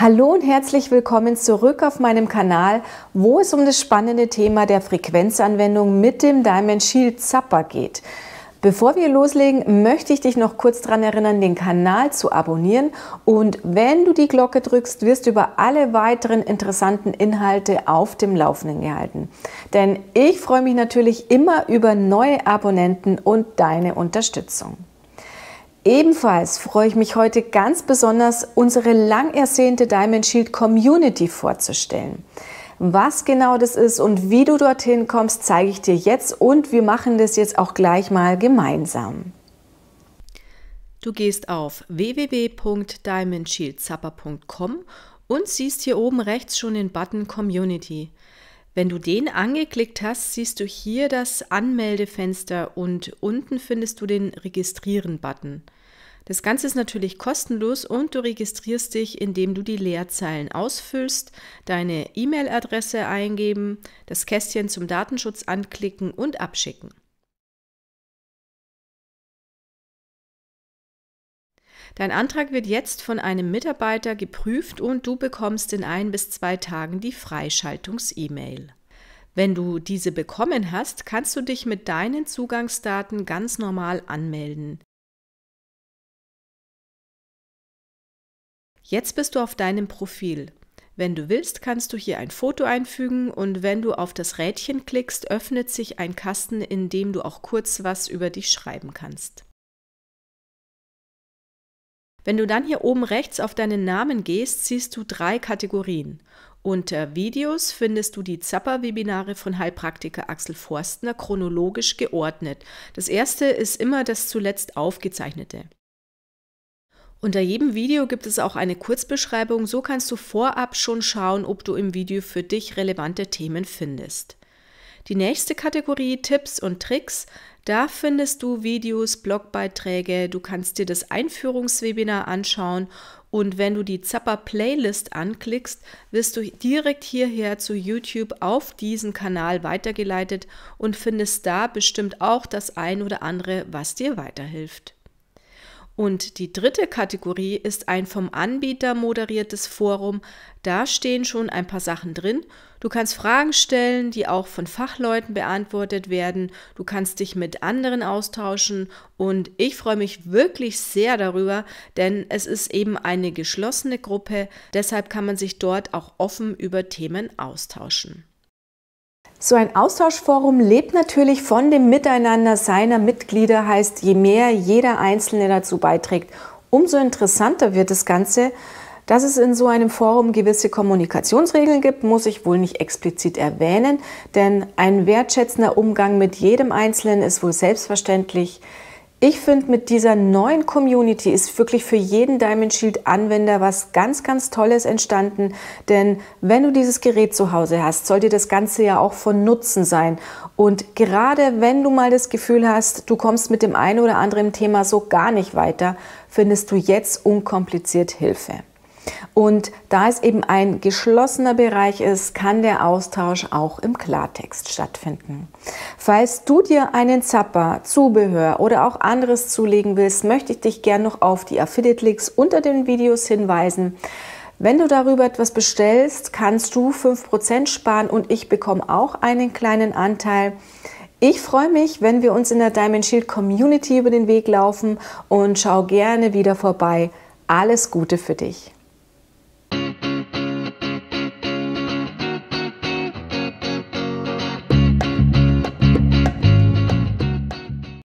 Hallo und herzlich willkommen zurück auf meinem Kanal, wo es um das spannende Thema der Frequenzanwendung mit dem Diamond Shield Zapper geht. Bevor wir loslegen, möchte ich dich noch kurz daran erinnern, den Kanal zu abonnieren und wenn du die Glocke drückst, wirst du über alle weiteren interessanten Inhalte auf dem Laufenden gehalten. Denn ich freue mich natürlich immer über neue Abonnenten und deine Unterstützung. Ebenfalls freue ich mich heute ganz besonders, unsere lang ersehnte Diamond Shield Community vorzustellen. Was genau das ist und wie du dorthin kommst, zeige ich dir jetzt und wir machen das jetzt auch gleich mal gemeinsam. Du gehst auf www.diamondshieldzapper.com und siehst hier oben rechts schon den Button Community. Wenn du den angeklickt hast, siehst du hier das Anmeldefenster und unten findest du den Registrieren-Button. Das Ganze ist natürlich kostenlos und du registrierst dich, indem du die Leerzeilen ausfüllst, deine E-Mail-Adresse eingeben, das Kästchen zum Datenschutz anklicken und abschicken. Dein Antrag wird jetzt von einem Mitarbeiter geprüft und du bekommst in ein bis zwei Tagen die Freischaltungs-E-Mail. Wenn du diese bekommen hast, kannst du dich mit deinen Zugangsdaten ganz normal anmelden. Jetzt bist du auf deinem Profil. Wenn du willst, kannst du hier ein Foto einfügen und wenn du auf das Rädchen klickst, öffnet sich ein Kasten, in dem du auch kurz was über dich schreiben kannst. Wenn du dann hier oben rechts auf deinen Namen gehst, siehst du drei Kategorien. Unter Videos findest du die zappa webinare von Heilpraktiker Axel Forstner chronologisch geordnet. Das erste ist immer das zuletzt aufgezeichnete. Unter jedem Video gibt es auch eine Kurzbeschreibung, so kannst du vorab schon schauen, ob du im Video für dich relevante Themen findest. Die nächste Kategorie Tipps und Tricks, da findest du Videos, Blogbeiträge, du kannst dir das Einführungswebinar anschauen und wenn du die Zapper Playlist anklickst, wirst du direkt hierher zu YouTube auf diesen Kanal weitergeleitet und findest da bestimmt auch das ein oder andere, was dir weiterhilft. Und die dritte Kategorie ist ein vom Anbieter moderiertes Forum. Da stehen schon ein paar Sachen drin. Du kannst Fragen stellen, die auch von Fachleuten beantwortet werden. Du kannst dich mit anderen austauschen. Und ich freue mich wirklich sehr darüber, denn es ist eben eine geschlossene Gruppe. Deshalb kann man sich dort auch offen über Themen austauschen. So ein Austauschforum lebt natürlich von dem Miteinander seiner Mitglieder, heißt je mehr jeder Einzelne dazu beiträgt, umso interessanter wird das Ganze. Dass es in so einem Forum gewisse Kommunikationsregeln gibt, muss ich wohl nicht explizit erwähnen, denn ein wertschätzender Umgang mit jedem Einzelnen ist wohl selbstverständlich. Ich finde, mit dieser neuen Community ist wirklich für jeden Diamond Shield Anwender was ganz, ganz Tolles entstanden. Denn wenn du dieses Gerät zu Hause hast, soll dir das Ganze ja auch von Nutzen sein. Und gerade wenn du mal das Gefühl hast, du kommst mit dem einen oder anderen Thema so gar nicht weiter, findest du jetzt unkompliziert Hilfe. Und da es eben ein geschlossener Bereich ist, kann der Austausch auch im Klartext stattfinden. Falls du dir einen Zapper, Zubehör oder auch anderes zulegen willst, möchte ich dich gerne noch auf die Affiliate Links unter den Videos hinweisen. Wenn du darüber etwas bestellst, kannst du 5% sparen und ich bekomme auch einen kleinen Anteil. Ich freue mich, wenn wir uns in der Diamond Shield Community über den Weg laufen und schau gerne wieder vorbei. Alles Gute für dich.